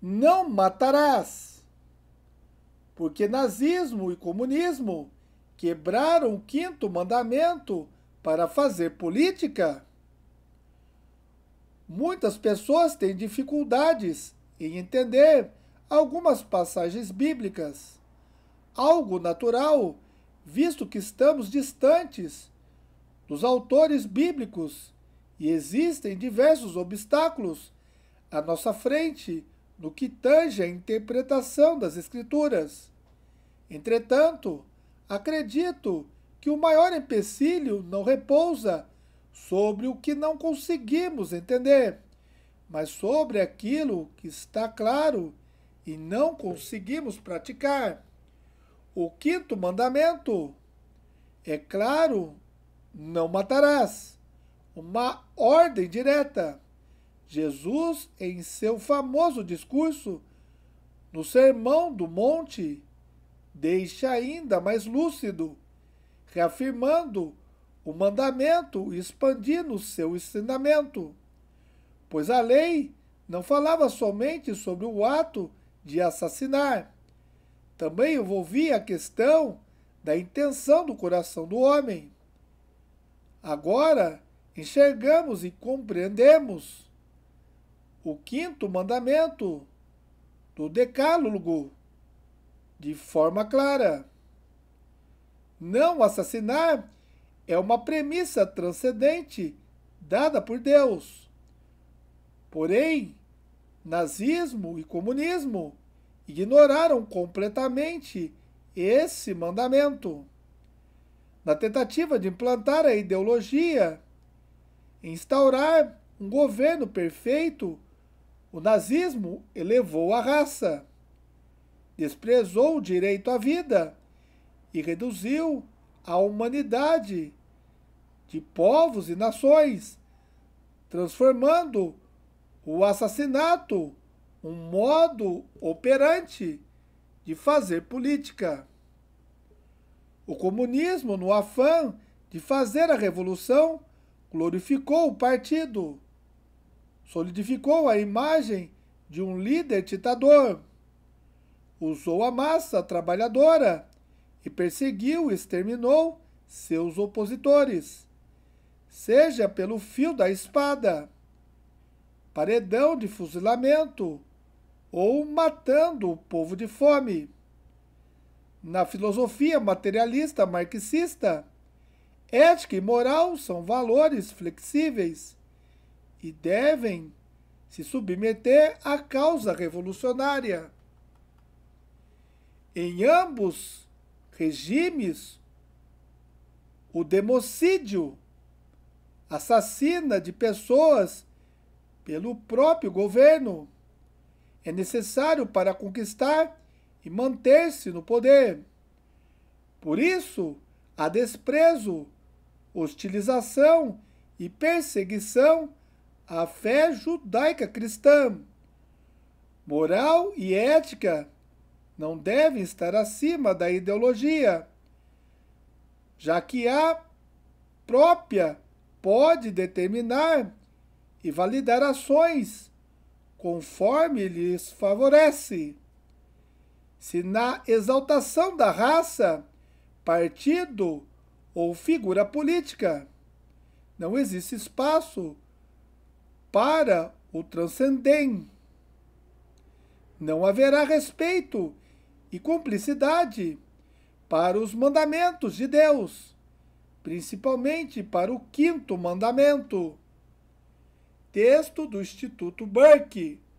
não matarás. Porque nazismo e comunismo quebraram o quinto mandamento para fazer política. Muitas pessoas têm dificuldades em entender algumas passagens bíblicas, algo natural, visto que estamos distantes dos autores bíblicos e existem diversos obstáculos à nossa frente no que tange à interpretação das Escrituras. Entretanto, acredito que o maior empecilho não repousa sobre o que não conseguimos entender, mas sobre aquilo que está claro e não conseguimos praticar. O quinto mandamento é claro: não matarás. Uma ordem direta. Jesus, em seu famoso discurso, no Sermão do Monte, deixa ainda mais lúcido, reafirmando o mandamento e expandindo seu ensinamento. Pois a lei não falava somente sobre o ato de assassinar, também envolvia a questão da intenção do coração do homem. Agora enxergamos e compreendemos o quinto mandamento do Decálogo de forma clara. Não assassinar é uma premissa transcendente dada por Deus. Porém, nazismo e comunismo ignoraram completamente esse mandamento. Na tentativa de implantar a ideologia, instaurar um governo perfeito o nazismo elevou a raça, desprezou o direito à vida e reduziu a humanidade de povos e nações, transformando o assassinato um modo operante de fazer política. O comunismo, no afã de fazer a revolução, glorificou o partido Solidificou a imagem de um líder ditador. Usou a massa trabalhadora e perseguiu e exterminou seus opositores, seja pelo fio da espada, paredão de fuzilamento ou matando o povo de fome. Na filosofia materialista marxista, ética e moral são valores flexíveis e devem se submeter à causa revolucionária. Em ambos regimes, o democídio, assassina de pessoas pelo próprio governo, é necessário para conquistar e manter-se no poder. Por isso, há desprezo, hostilização e perseguição a fé judaica cristã. Moral e ética não devem estar acima da ideologia, já que a própria pode determinar e validar ações conforme lhes favorece. Se na exaltação da raça, partido ou figura política não existe espaço para o transcendem. Não haverá respeito e cumplicidade para os mandamentos de Deus, principalmente para o quinto mandamento. Texto do Instituto Burke